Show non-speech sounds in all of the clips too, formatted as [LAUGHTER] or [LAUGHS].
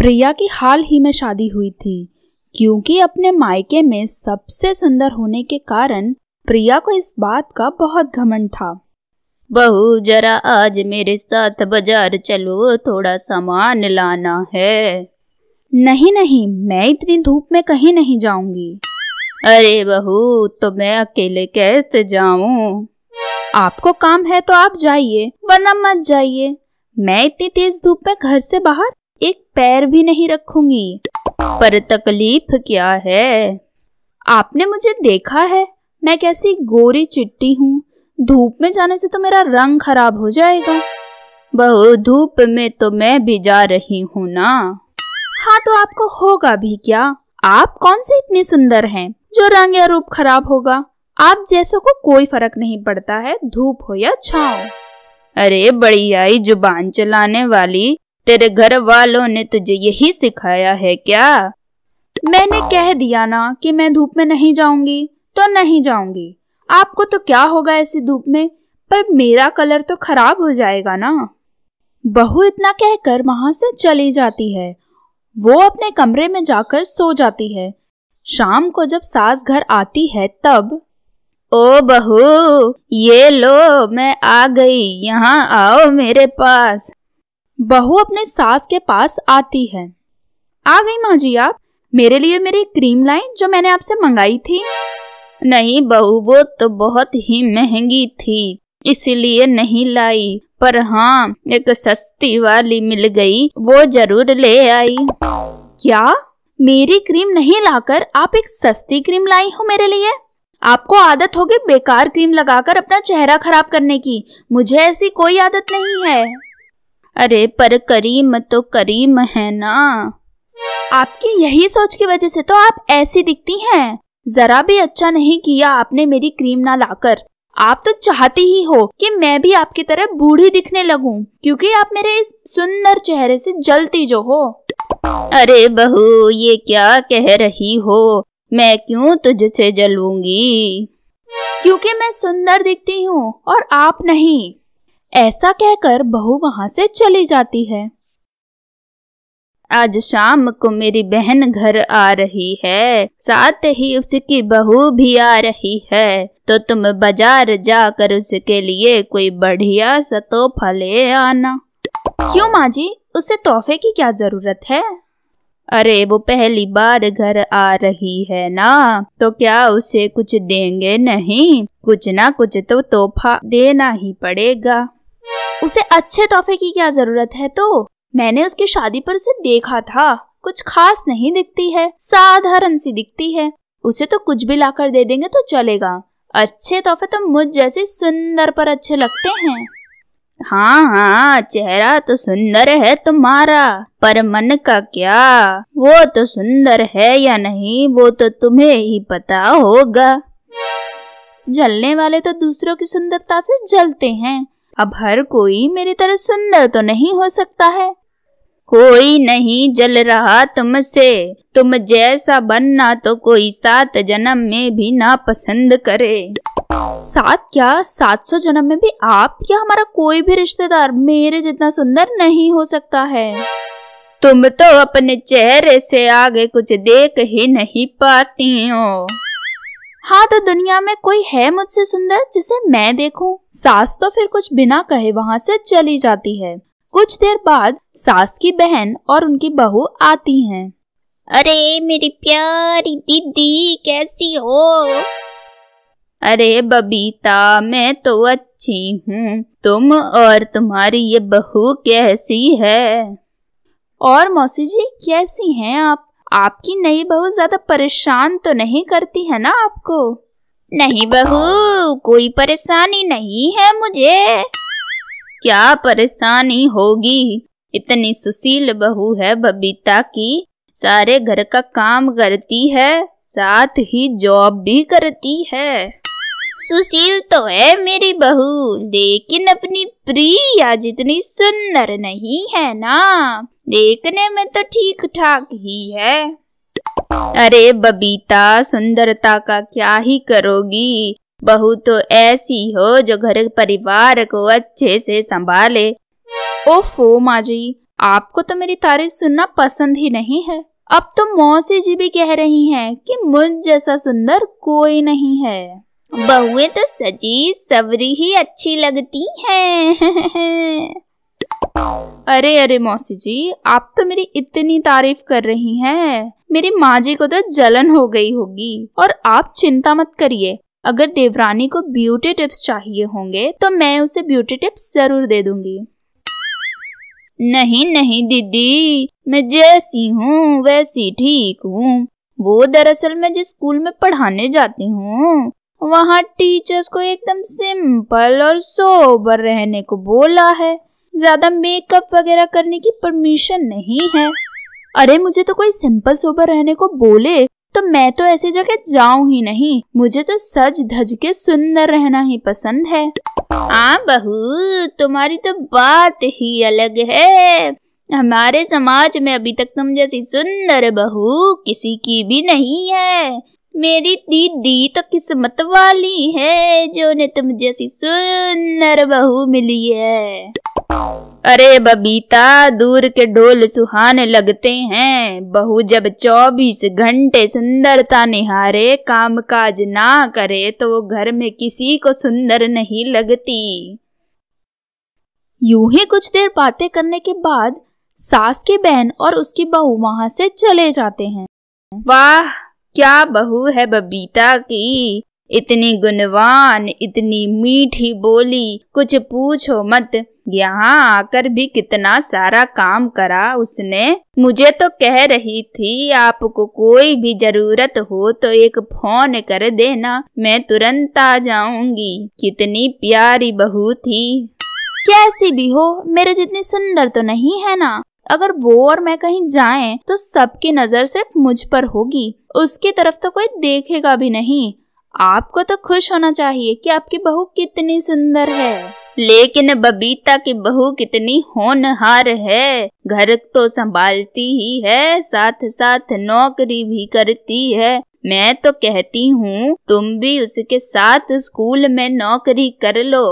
प्रिया की हाल ही में शादी हुई थी क्योंकि अपने मायके में सबसे सुंदर होने के कारण प्रिया को इस बात का बहुत घमंड था बहू जरा आज मेरे साथ बाजार चलो थोड़ा सामान लाना है नहीं नहीं मैं इतनी धूप में कहीं नहीं जाऊंगी अरे बहू तो मैं अकेले कैसे जाऊं आपको काम है तो आप जाइए वरना मत जाइए मैं इतनी तेज धूप में घर से बाहर एक पैर भी नहीं रखूंगी पर तकलीफ क्या है आपने मुझे देखा है मैं कैसी गोरी चिट्टी हूँ धूप में जाने से तो मेरा रंग खराब हो जाएगा बहु धूप में तो मैं भी जा रही हूँ ना हाँ तो आपको होगा भी क्या आप कौन से इतने सुंदर हैं जो रंग या रूप खराब होगा आप जैसो को कोई फर्क नहीं पड़ता है धूप हो या छाँव अरे बड़ी आई जुबान चलाने वाली तेरे घर वालों ने तुझे यही सिखाया है क्या मैंने हाँ। कह दिया ना कि मैं धूप में नहीं जाऊंगी तो नहीं जाऊंगी आपको तो क्या होगा ऐसी धूप में पर मेरा कलर तो खराब हो जाएगा ना बहू इतना कहकर वहां से चली जाती है वो अपने कमरे में जाकर सो जाती है शाम को जब सास घर आती है तब ओ बहू ये लो मैं आ गई यहाँ आओ मेरे पास बहू अपने सास के पास आती है आ गई माँ जी आप मेरे लिए मेरी क्रीम लाई जो मैंने आपसे मंगाई थी नहीं बहू वो तो बहुत ही महंगी थी इसलिए नहीं लाई पर हाँ एक सस्ती वाली मिल गई वो जरूर ले आई क्या मेरी क्रीम नहीं लाकर आप एक सस्ती क्रीम लाई हो मेरे लिए आपको आदत होगी बेकार क्रीम लगाकर अपना चेहरा खराब करने की मुझे ऐसी कोई आदत नहीं है अरे पर करीम तो करीम है ना आपकी यही सोच की वजह से तो आप ऐसी दिखती हैं जरा भी अच्छा नहीं किया आपने मेरी क्रीम ना लाकर आप तो चाहती ही हो कि मैं भी आपकी तरह बूढ़ी दिखने लगू क्योंकि आप मेरे इस सुंदर चेहरे से जलती जो हो अरे बहू ये क्या कह रही हो मैं क्यों तुझसे जलूंगी क्योंकि मैं सुंदर दिखती हूँ और आप नहीं ऐसा कहकर बहू वहां से चली जाती है आज शाम को मेरी बहन घर आ रही है साथ ही उसकी बहू भी आ रही है तो तुम बाजार जाकर उसके लिए कोई बढ़िया सा तोहफा ले आना क्यों माँ जी उसे तोहफे की क्या जरूरत है अरे वो पहली बार घर आ रही है ना तो क्या उसे कुछ देंगे नहीं कुछ ना कुछ तो तोहफा देना ही पड़ेगा उसे अच्छे तोहफे की क्या जरूरत है तो मैंने उसकी शादी पर उसे देखा था कुछ खास नहीं दिखती है साधारण सी दिखती है उसे तो कुछ भी लाकर दे देंगे तो चलेगा अच्छे तोहफे तो मुझ जैसे सुंदर पर अच्छे लगते हैं हाँ हाँ चेहरा तो सुंदर है तुम्हारा पर मन का क्या वो तो सुंदर है या नहीं वो तो तुम्हें ही पता होगा जलने वाले तो दूसरों की सुंदरता से जलते हैं अब हर कोई मेरी तरह सुंदर तो नहीं हो सकता है कोई नहीं जल रहा तुमसे तुम जैसा बनना तो कोई सात जन्म में भी ना पसंद करे सात क्या सात सौ जन्म में भी आप या हमारा कोई भी रिश्तेदार मेरे जितना सुंदर नहीं हो सकता है तुम तो अपने चेहरे से आगे कुछ देख ही नहीं पाती हो हाँ तो दुनिया में कोई है मुझसे सुंदर जिसे मैं देखूं? सास तो फिर कुछ बिना कहे वहाँ से चली जाती है कुछ देर बाद सास की बहन और उनकी बहू आती हैं। अरे मेरी प्यारी दीदी कैसी हो अरे बबीता मैं तो अच्छी हूँ तुम और तुम्हारी ये बहू कैसी है और मौसी जी कैसी हैं आप आपकी नई बहू ज्यादा परेशान तो नहीं करती है ना आपको नहीं बहू कोई परेशानी नहीं है मुझे क्या परेशानी होगी इतनी सुशील बहू है बबीता की सारे घर का काम करती है साथ ही जॉब भी करती है सुशील तो है मेरी बहू लेकिन अपनी प्रिया जितनी सुंदर नहीं है ना देखने में तो ठीक ठाक ही है अरे बबीता सुंदरता का क्या ही करोगी बहू तो ऐसी हो जो घर परिवार को अच्छे से संभाले ओफो माँ जी आपको तो मेरी तारीफ सुनना पसंद ही नहीं है अब तो मौसी जी भी कह रही हैं कि मुझ जैसा सुंदर कोई नहीं है बहुए तो सजी सवरी ही अच्छी लगती हैं [LAUGHS] अरे अरे मौसी जी आप तो मेरी इतनी तारीफ कर रही हैं मेरी माँ जी को तो जलन हो गई होगी और आप चिंता मत करिए अगर देवरानी को ब्यूटी टिप्स चाहिए होंगे तो मैं उसे ब्यूटी टिप्स जरूर दे दूंगी नहीं नहीं दीदी मैं जैसी हूँ वैसी ठीक हूँ वो दरअसल मैं जिस स्कूल में पढ़ाने जाती हूँ वहाँ टीचर्स को एकदम सिंपल और सोबर रहने को बोला है ज्यादा मेकअप वगैरह करने की परमिशन नहीं है अरे मुझे तो कोई सिंपल सोबर रहने को बोले तो मैं तो ऐसी जगह जाऊं ही नहीं मुझे तो सज धज के सुंदर रहना ही पसंद है हाँ बहू तुम्हारी तो बात ही अलग है हमारे समाज में अभी तक तुम जैसी सुंदर बहू किसी की भी नहीं है मेरी दीदी तो किस्मत वाली है जो ने तुम जैसी सुंदर बहू मिली है अरे बबीता दूर के ढोल सुहाने लगते हैं बहू जब चौबीस घंटे सुंदरता निहारे काम काज ना करे तो वो घर में किसी को सुंदर नहीं लगती यूं ही कुछ देर बातें करने के बाद सास के बहन और उसकी बहू वहां से चले जाते हैं वाह क्या बहू है बबीता की इतनी गुणवान इतनी मीठी बोली कुछ पूछो मत यहाँ आकर भी कितना सारा काम करा उसने मुझे तो कह रही थी आपको कोई भी जरूरत हो तो एक फोन कर देना मैं तुरंत आ जाऊंगी कितनी प्यारी बहू थी कैसी भी हो मेरे जितनी सुंदर तो नहीं है ना अगर वो और मैं कहीं जाएं तो सबकी नजर सिर्फ मुझ पर होगी उसकी तरफ तो कोई देखेगा भी नहीं आपको तो खुश होना चाहिए कि आपकी बहू कितनी सुंदर है लेकिन बबीता की बहू कितनी होनहार है घर तो संभालती ही है साथ साथ नौकरी भी करती है मैं तो कहती हूँ तुम भी उसके साथ स्कूल में नौकरी कर लो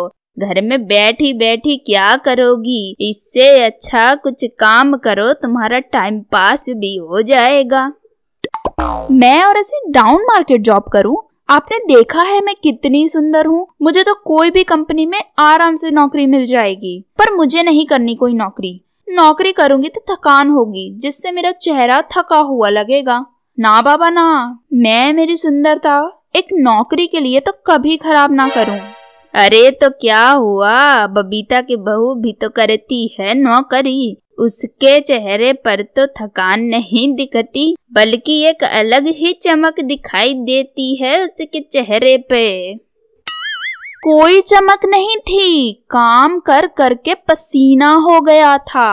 घर में बैठी बैठी क्या करोगी इससे अच्छा कुछ काम करो तुम्हारा टाइम पास भी हो जाएगा मैं और ऐसे डाउन मार्केट जॉब करूं आपने देखा है मैं कितनी सुंदर हूँ मुझे तो कोई भी कंपनी में आराम से नौकरी मिल जाएगी पर मुझे नहीं करनी कोई नौकरी नौकरी करूंगी तो थकान होगी जिससे मेरा चेहरा थका हुआ लगेगा ना बाबा ना मैं मेरी सुंदरता एक नौकरी के लिए तो कभी खराब ना करूँ अरे तो क्या हुआ बबीता की बहू भी तो करती है नौकरी उसके चेहरे पर तो थकान नहीं दिखती बल्कि एक अलग ही चमक दिखाई देती है उसके चेहरे पे कोई चमक नहीं थी काम कर करके पसीना हो गया था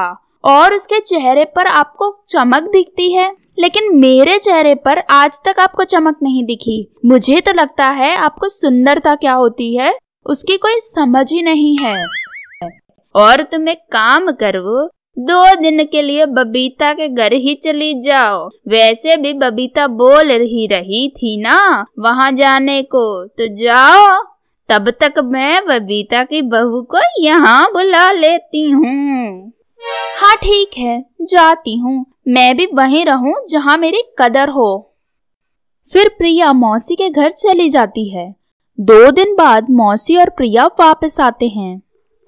और उसके चेहरे पर आपको चमक दिखती है लेकिन मेरे चेहरे पर आज तक आपको चमक नहीं दिखी मुझे तो लगता है आपको सुंदरता क्या होती है उसकी कोई समझ ही नहीं है और तुम एक काम करो दो दिन के लिए बबीता के घर ही चली जाओ वैसे भी बबीता बोल ही रही थी ना वहाँ जाने को तो जाओ तब तक मैं बबीता की बहू को यहाँ बुला लेती हूँ हाँ ठीक है जाती हूँ मैं भी वहीं रहूँ जहाँ मेरी कदर हो फिर प्रिया मौसी के घर चली जाती है दो दिन बाद मौसी और प्रिया वापस आते हैं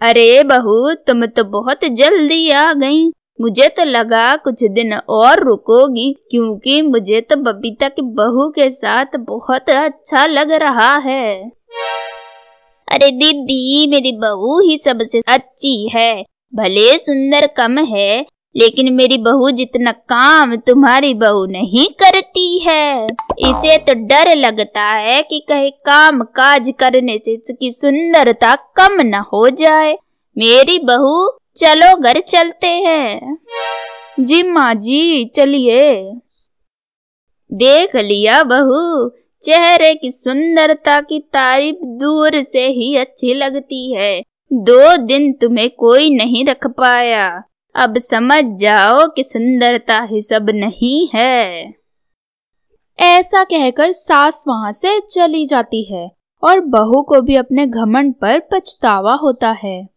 अरे बहू तुम तो बहुत जल्दी आ गई मुझे तो लगा कुछ दिन और रुकोगी क्योंकि मुझे तो बबीता की बहू के साथ बहुत अच्छा लग रहा है अरे दीदी मेरी बहू ही सबसे अच्छी है भले सुंदर कम है लेकिन मेरी बहू जितना काम तुम्हारी बहू नहीं करती है इसे तो डर लगता है कि कहीं काम काज करने से इसकी सुंदरता कम न हो जाए मेरी बहू चलो घर चलते हैं जी माँ जी चलिए देख लिया बहू चेहरे की सुंदरता की तारीफ दूर से ही अच्छी लगती है दो दिन तुम्हें कोई नहीं रख पाया अब समझ जाओ कि सुंदरता ही सब नहीं है ऐसा कहकर सास वहां से चली जाती है और बहू को भी अपने घमंड पर पछतावा होता है